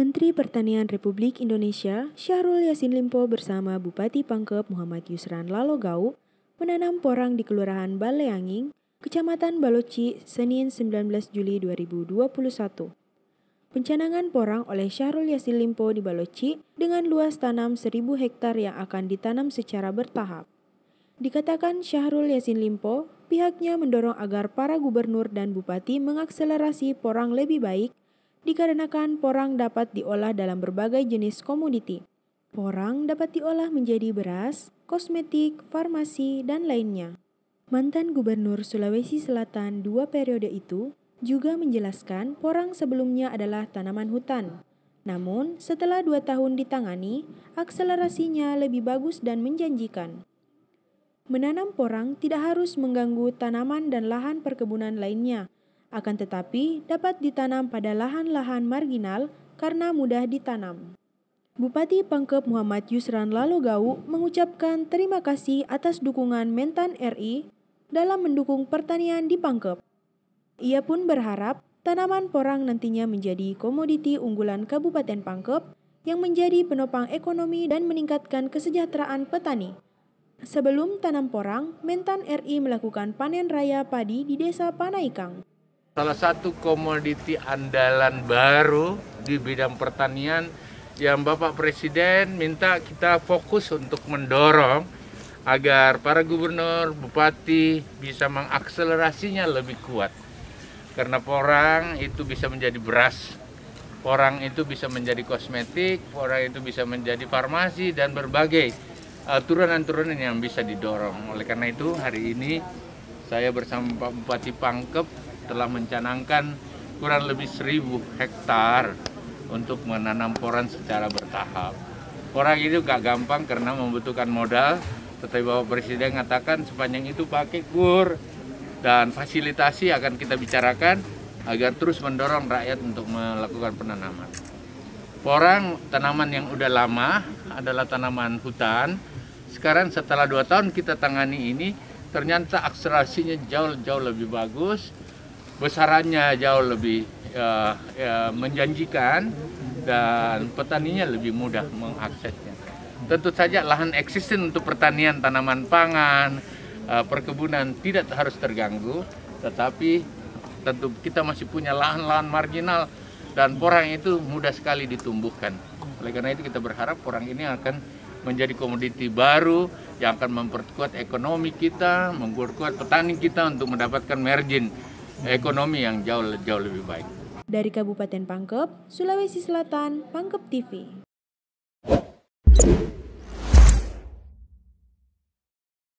Menteri Pertanian Republik Indonesia Syahrul Yasin Limpo bersama Bupati Pangkep Muhammad Yusran Lalogau menanam porang di Kelurahan Baleanging, Kecamatan Baloci, Senin 19 Juli 2021. Pencanangan porang oleh Syahrul Yasin Limpo di Baloci dengan luas tanam 1000 hektar yang akan ditanam secara bertahap. Dikatakan Syahrul Yasin Limpo, pihaknya mendorong agar para gubernur dan bupati mengakselerasi porang lebih baik Dikarenakan porang dapat diolah dalam berbagai jenis komoditi. Porang dapat diolah menjadi beras, kosmetik, farmasi, dan lainnya. Mantan Gubernur Sulawesi Selatan dua periode itu juga menjelaskan porang sebelumnya adalah tanaman hutan. Namun, setelah dua tahun ditangani, akselerasinya lebih bagus dan menjanjikan. Menanam porang tidak harus mengganggu tanaman dan lahan perkebunan lainnya, akan tetapi dapat ditanam pada lahan-lahan marginal karena mudah ditanam. Bupati Pangkep Muhammad Yusran Lalu Gau mengucapkan terima kasih atas dukungan Mentan RI dalam mendukung pertanian di Pangkep. Ia pun berharap tanaman porang nantinya menjadi komoditi unggulan Kabupaten Pangkep yang menjadi penopang ekonomi dan meningkatkan kesejahteraan petani. Sebelum tanam porang, Mentan RI melakukan panen raya padi di Desa Panaikang salah satu komoditi andalan baru di bidang pertanian yang Bapak Presiden minta kita fokus untuk mendorong agar para gubernur, bupati bisa mengakselerasinya lebih kuat. Karena porang itu bisa menjadi beras, porang itu bisa menjadi kosmetik, porang itu bisa menjadi farmasi dan berbagai eh, turunan-turunan yang bisa didorong. Oleh karena itu hari ini saya bersama Bupati Pangkep telah mencanangkan kurang lebih 1000 hektar untuk menanam porang secara bertahap. Porang itu gak gampang karena membutuhkan modal, tetapi Bapak Presiden mengatakan sepanjang itu pakai kur dan fasilitasi akan kita bicarakan agar terus mendorong rakyat untuk melakukan penanaman. Porang tanaman yang udah lama adalah tanaman hutan. Sekarang setelah dua tahun kita tangani ini, ternyata akselerasinya jauh-jauh lebih bagus besarannya jauh lebih uh, ya, menjanjikan dan petaninya lebih mudah mengaksesnya. Tentu saja lahan eksisten untuk pertanian, tanaman pangan, uh, perkebunan tidak harus terganggu, tetapi tentu kita masih punya lahan-lahan marginal dan porang itu mudah sekali ditumbuhkan. Oleh karena itu kita berharap porang ini akan menjadi komoditi baru yang akan memperkuat ekonomi kita, memperkuat petani kita untuk mendapatkan margin ekonomi yang jauh jauh lebih baik. Dari Kabupaten Pangkep, Sulawesi Selatan, Pangkep TV.